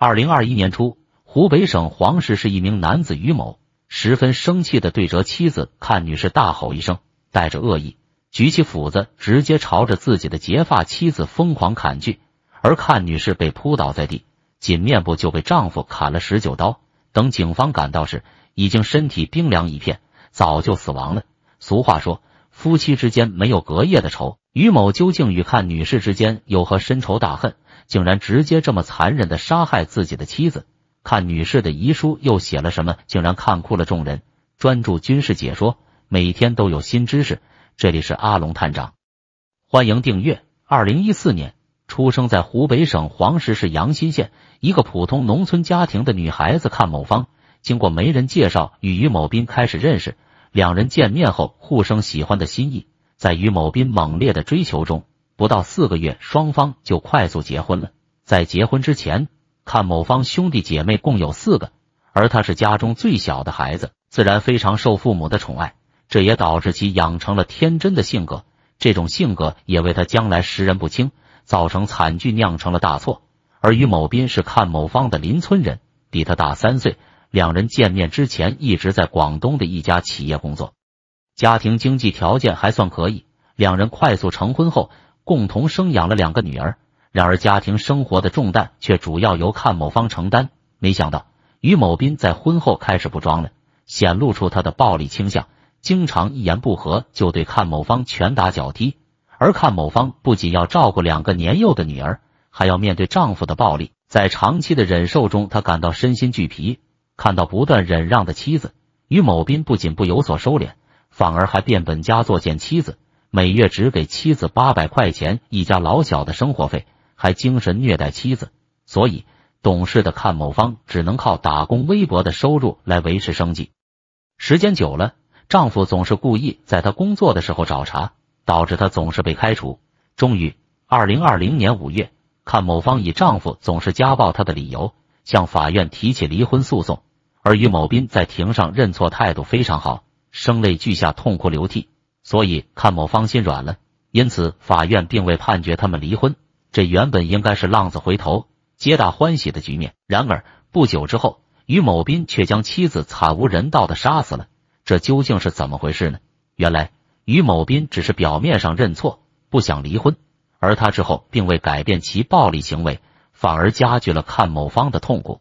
二零二一年初，湖北省黄石市一名男子于某十分生气的对着妻子阚女士大吼一声，带着恶意，举起斧子直接朝着自己的结发妻子疯狂砍去，而阚女士被扑倒在地，仅面部就被丈夫砍了十九刀。等警方赶到时，已经身体冰凉一片，早就死亡了。俗话说。夫妻之间没有隔夜的仇，于某究竟与看女士之间有何深仇大恨，竟然直接这么残忍的杀害自己的妻子？看女士的遗书又写了什么？竟然看哭了众人。专注军事解说，每天都有新知识。这里是阿龙探长，欢迎订阅。二零一四年出生在湖北省黄石市阳新县一个普通农村家庭的女孩子，看某方经过媒人介绍与于某斌开始认识。两人见面后互生喜欢的心意，在于某斌猛烈的追求中，不到四个月，双方就快速结婚了。在结婚之前，看某方兄弟姐妹共有四个，而他是家中最小的孩子，自然非常受父母的宠爱，这也导致其养成了天真的性格。这种性格也为他将来识人不清，造成惨剧，酿成了大错。而于某斌是看某方的邻村人，比他大三岁。两人见面之前一直在广东的一家企业工作，家庭经济条件还算可以。两人快速成婚后，共同生养了两个女儿。然而，家庭生活的重担却主要由看某方承担。没想到，于某斌在婚后开始不装了，显露出他的暴力倾向，经常一言不合就对看某方拳打脚踢。而看某方不仅要照顾两个年幼的女儿，还要面对丈夫的暴力。在长期的忍受中，她感到身心俱疲。看到不断忍让的妻子于某斌，不仅不有所收敛，反而还变本加作，见妻子每月只给妻子八百块钱一家老小的生活费，还精神虐待妻子。所以懂事的看某芳只能靠打工微薄的收入来维持生计。时间久了，丈夫总是故意在她工作的时候找茬，导致她总是被开除。终于，二零二零年五月，看某芳以丈夫总是家暴她的理由，向法院提起离婚诉讼。而于某斌在庭上认错态度非常好，声泪俱下，痛哭流涕，所以看某方心软了，因此法院并未判决他们离婚。这原本应该是浪子回头，皆大欢喜的局面。然而不久之后，于某斌却将妻子惨无人道的杀死了，这究竟是怎么回事呢？原来于某斌只是表面上认错，不想离婚，而他之后并未改变其暴力行为，反而加剧了看某方的痛苦。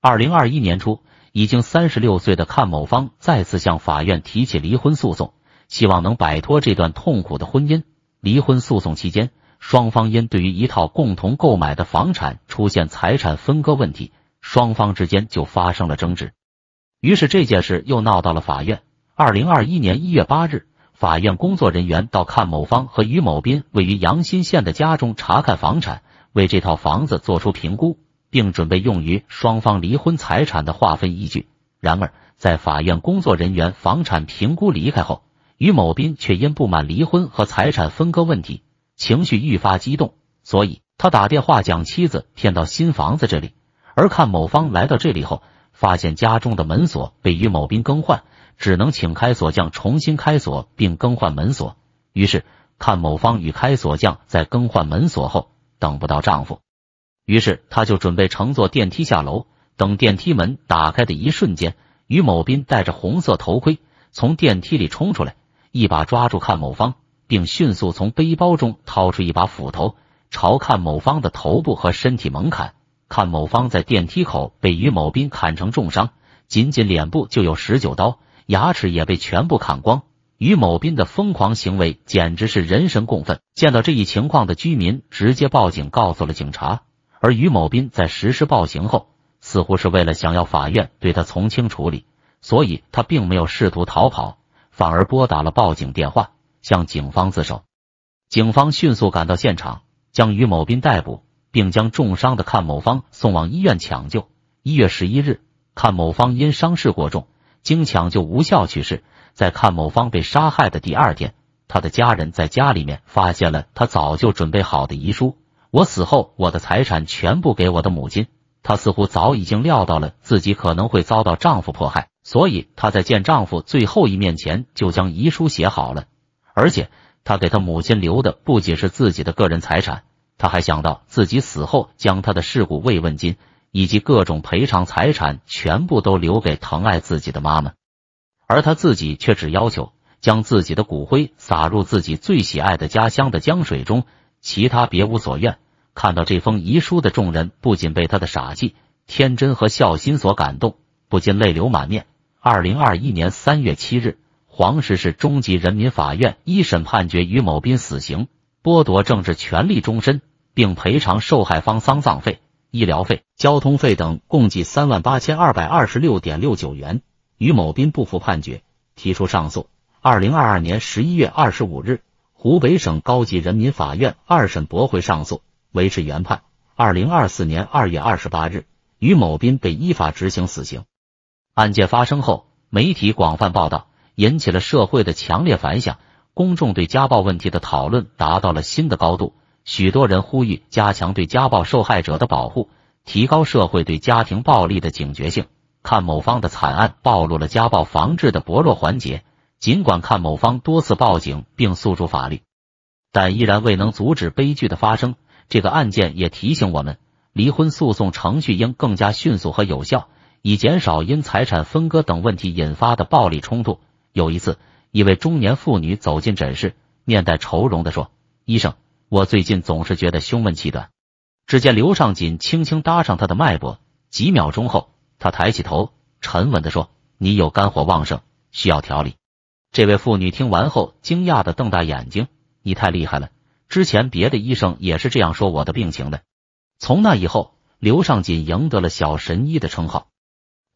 二零二一年初。已经三十六岁的阚某方再次向法院提起离婚诉讼，希望能摆脱这段痛苦的婚姻。离婚诉讼期间，双方因对于一套共同购买的房产出现财产分割问题，双方之间就发生了争执，于是这件事又闹到了法院。二零二一年一月八日，法院工作人员到阚某方和于某斌位于阳新县的家中查看房产，为这套房子做出评估。并准备用于双方离婚财产的划分依据。然而，在法院工作人员房产评估离开后，于某斌却因不满离婚和财产分割问题，情绪愈发激动，所以他打电话将妻子骗到新房子这里。而看某方来到这里后，发现家中的门锁被于某斌更换，只能请开锁匠重新开锁并更换门锁。于是，看某方与开锁匠在更换门锁后，等不到丈夫。于是他就准备乘坐电梯下楼，等电梯门打开的一瞬间，于某斌戴着红色头盔从电梯里冲出来，一把抓住看某方，并迅速从背包中掏出一把斧头，朝看某方的头部和身体猛砍。看某方在电梯口被于某斌砍成重伤，仅仅脸部就有十九刀，牙齿也被全部砍光。于某斌的疯狂行为简直是人神共愤。见到这一情况的居民直接报警，告诉了警察。而于某斌在实施暴行后，似乎是为了想要法院对他从轻处理，所以他并没有试图逃跑，反而拨打了报警电话，向警方自首。警方迅速赶到现场，将于某斌逮捕，并将重伤的阚某方送往医院抢救。一月十一日，阚某方因伤势过重，经抢救无效去世。在看某方被杀害的第二天，他的家人在家里面发现了他早就准备好的遗书。我死后，我的财产全部给我的母亲。她似乎早已经料到了自己可能会遭到丈夫迫害，所以她在见丈夫最后一面前就将遗书写好了。而且，她给她母亲留的不仅是自己的个人财产，她还想到自己死后将她的事故慰问金以及各种赔偿财产全部都留给疼爱自己的妈妈，而她自己却只要求将自己的骨灰撒入自己最喜爱的家乡的江水中，其他别无所愿。看到这封遗书的众人不仅被他的傻气、天真和孝心所感动，不禁泪流满面。二零二一年三月七日，黄石市中级人民法院一审判决于某斌死刑，剥夺政治权利终身，并赔偿受害方丧葬费、医疗费、交通费等共计三万八千二百二十六点六九元。于某斌不服判决，提出上诉。二零二二年十一月二十五日，湖北省高级人民法院二审驳回上诉。维持原判。二零二四年二月二十八日，于某斌被依法执行死刑。案件发生后，媒体广泛报道，引起了社会的强烈反响，公众对家暴问题的讨论达到了新的高度。许多人呼吁加强对家暴受害者的保护，提高社会对家庭暴力的警觉性。看某方的惨案暴露了家暴防治的薄弱环节，尽管看某方多次报警并诉诸法律，但依然未能阻止悲剧的发生。这个案件也提醒我们，离婚诉讼程序应更加迅速和有效，以减少因财产分割等问题引发的暴力冲突。有一次，一位中年妇女走进诊室，面带愁容的说：“医生，我最近总是觉得胸闷气短。”只见刘尚锦轻轻搭上她的脉搏，几秒钟后，他抬起头，沉稳的说：“你有肝火旺盛，需要调理。”这位妇女听完后，惊讶的瞪大眼睛：“你太厉害了！”之前别的医生也是这样说我的病情的，从那以后，刘尚锦赢得了“小神医”的称号，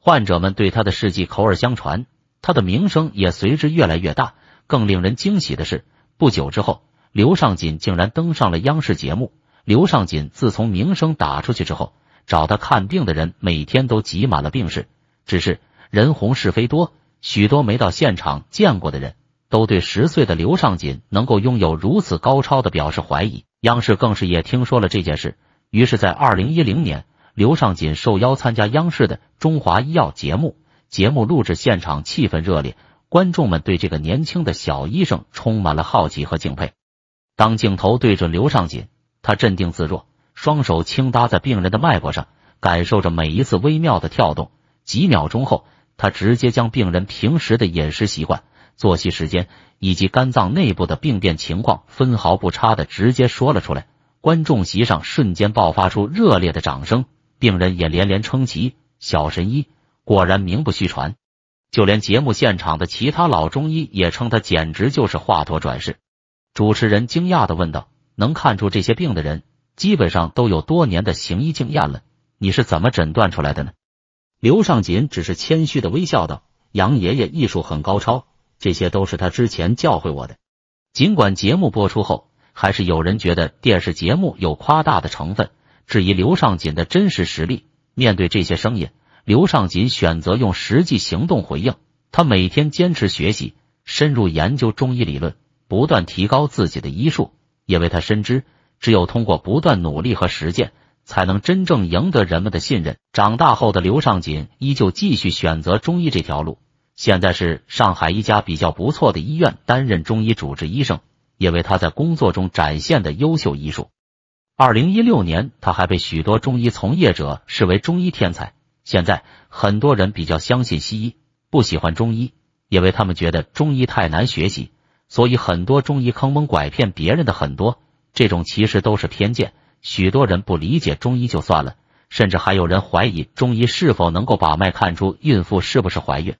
患者们对他的事迹口耳相传，他的名声也随之越来越大。更令人惊喜的是，不久之后，刘尚锦竟然登上了央视节目。刘尚锦自从名声打出去之后，找他看病的人每天都挤满了病室。只是人红是非多，许多没到现场见过的人。都对十岁的刘尚锦能够拥有如此高超的表示怀疑。央视更是也听说了这件事，于是，在二零一零年，刘尚锦受邀参加央视的《中华医药》节目。节目录制现场气氛热烈，观众们对这个年轻的小医生充满了好奇和敬佩。当镜头对准刘尚锦，他镇定自若，双手轻搭在病人的脉搏上，感受着每一次微妙的跳动。几秒钟后，他直接将病人平时的饮食习惯。作息时间以及肝脏内部的病变情况分毫不差的直接说了出来，观众席上瞬间爆发出热烈的掌声，病人也连连称奇，小神医果然名不虚传。就连节目现场的其他老中医也称他简直就是华佗转世。主持人惊讶的问道：“能看出这些病的人，基本上都有多年的行医经验了，你是怎么诊断出来的呢？”刘尚锦只是谦虚的微笑道：“杨爷爷艺术很高超。”这些都是他之前教会我的。尽管节目播出后，还是有人觉得电视节目有夸大的成分，质疑刘尚锦的真实实力。面对这些声音，刘尚锦选择用实际行动回应。他每天坚持学习，深入研究中医理论，不断提高自己的医术。因为他深知，只有通过不断努力和实践，才能真正赢得人们的信任。长大后的刘尚锦依旧继续选择中医这条路。现在是上海一家比较不错的医院担任中医主治医生，因为他在工作中展现的优秀医术。二零一六年，他还被许多中医从业者视为中医天才。现在很多人比较相信西医，不喜欢中医，因为他们觉得中医太难学习，所以很多中医坑蒙拐骗别人的很多这种其实都是偏见。许多人不理解中医就算了，甚至还有人怀疑中医是否能够把脉看出孕妇是不是怀孕。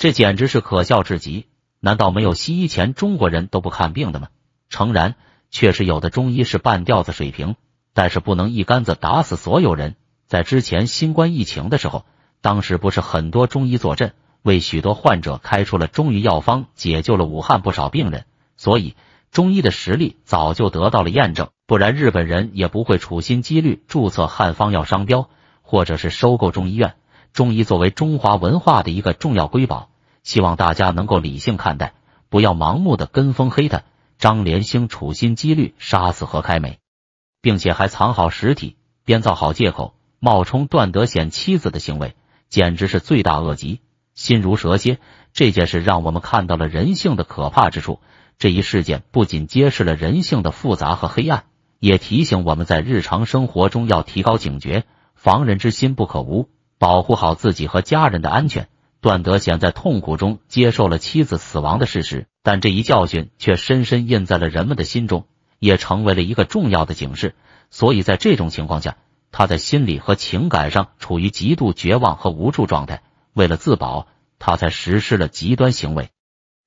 这简直是可笑至极！难道没有西医前，中国人都不看病的吗？诚然，确实有的中医是半吊子水平，但是不能一竿子打死所有人。在之前新冠疫情的时候，当时不是很多中医坐镇，为许多患者开出了中医药方，解救了武汉不少病人。所以，中医的实力早就得到了验证，不然日本人也不会处心积虑注册汉方药商标，或者是收购中医院。中医作为中华文化的一个重要瑰宝。希望大家能够理性看待，不要盲目的跟风黑他。张连星处心积虑杀死何开梅，并且还藏好尸体，编造好借口，冒充段德显妻子的行为，简直是罪大恶极，心如蛇蝎。这件事让我们看到了人性的可怕之处。这一事件不仅揭示了人性的复杂和黑暗，也提醒我们在日常生活中要提高警觉，防人之心不可无，保护好自己和家人的安全。段德贤在痛苦中接受了妻子死亡的事实，但这一教训却深深印在了人们的心中，也成为了一个重要的警示。所以在这种情况下，他在心理和情感上处于极度绝望和无助状态，为了自保，他才实施了极端行为。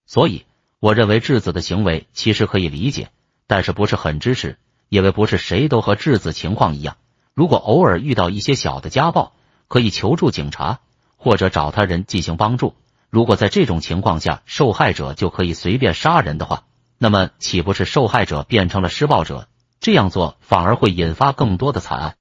所以，我认为质子的行为其实可以理解，但是不是很支持，因为不是谁都和质子情况一样。如果偶尔遇到一些小的家暴，可以求助警察。或者找他人进行帮助。如果在这种情况下，受害者就可以随便杀人的话，那么岂不是受害者变成了施暴者？这样做反而会引发更多的惨案。